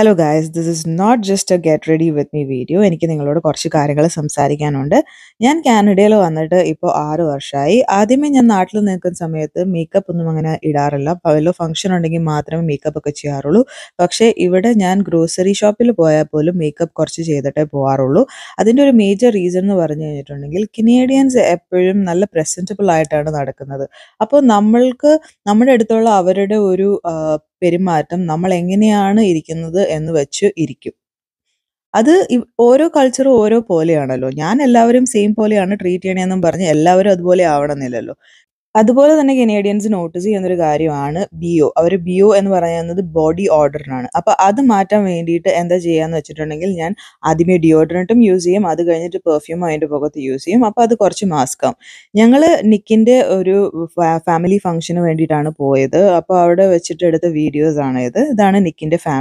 hello guys this is not just a get ready with me video എനിക്ക് നിങ്ങളോട് കുറച്ച് കാര്യങ്ങൾ സംസാരിക്കാനുണ്ട് ഞാൻ കാനഡയിൽ വന്നിട്ട് ഇപ്പോൾ ആറ് വർഷമായി ആദ്യമേ ഞാൻ നാട്ടിൽ നിൽക്കുന്ന സമയത്ത് മേക്കപ്പ് ഒന്നും അങ്ങനെ ഇടാറില്ല വല്ല ഫംഗ്ഷൻ ഉണ്ടെങ്കിൽ മാത്രമേ മേക്കപ്പ് ഒക്കെ ചെയ്യാറുള്ളൂ പക്ഷേ ഇവിടെ ഞാൻ ഗ്രോസറി ഷോപ്പിൽ പോയാൽ പോലും മേക്കപ്പ് കുറച്ച് ചെയ്തിട്ടേ പോകാറുള്ളൂ അതിൻ്റെ ഒരു മേജർ റീസൺ എന്ന് പറഞ്ഞു കഴിഞ്ഞിട്ടുണ്ടെങ്കിൽ കനേഡിയൻസ് എപ്പോഴും നല്ല പ്രസൻറ്റബിൾ ആയിട്ടാണ് നടക്കുന്നത് അപ്പോൾ നമ്മൾക്ക് നമ്മുടെ അടുത്തുള്ള അവരുടെ ഒരു പെരുമാറ്റം നമ്മൾ എങ്ങനെയാണ് ഇരിക്കുന്നത് എന്ന് വെച്ച് ഇരിക്കും അത് ഓരോ കൾച്ചറും ഓരോ പോലെയാണല്ലോ ഞാൻ എല്ലാവരും സെയിം പോലെയാണ് ട്രീറ്റ് ചെയ്യണേന്നും പറഞ്ഞ് എല്ലാവരും അതുപോലെ ആവണമെന്നില്ലല്ലോ അതുപോലെ തന്നെ കനേഡിയൻസ് നോട്ടീസ് ഒരു കാര്യമാണ് ബി ഒ അവർ ബി ഒ എന്ന് പറയുന്നത് ബോഡി ഓർഡറിനാണ് അപ്പോൾ അത് മാറ്റാൻ വേണ്ടിയിട്ട് എന്താ ചെയ്യാന്ന് വെച്ചിട്ടുണ്ടെങ്കിൽ ഞാൻ ആദ്യമേ ഡിയോഡ്രൻറ്റും യൂസ് ചെയ്യും അത് കഴിഞ്ഞിട്ട് പെർഫ്യൂം അതിൻ്റെ പുറത്ത് യൂസ് ചെയ്യും അപ്പോൾ അത് കുറച്ച് മാസ്കാം ഞങ്ങൾ നിക്കിൻ്റെ ഒരു ഫാമിലി ഫംഗ്ഷന് വേണ്ടിയിട്ടാണ് പോയത് അപ്പോൾ അവിടെ വെച്ചിട്ട് എടുത്ത വീഡിയോസ് ആണ് ഇത് ഇതാണ് നിക്കിൻ്റെ ഫാമിലി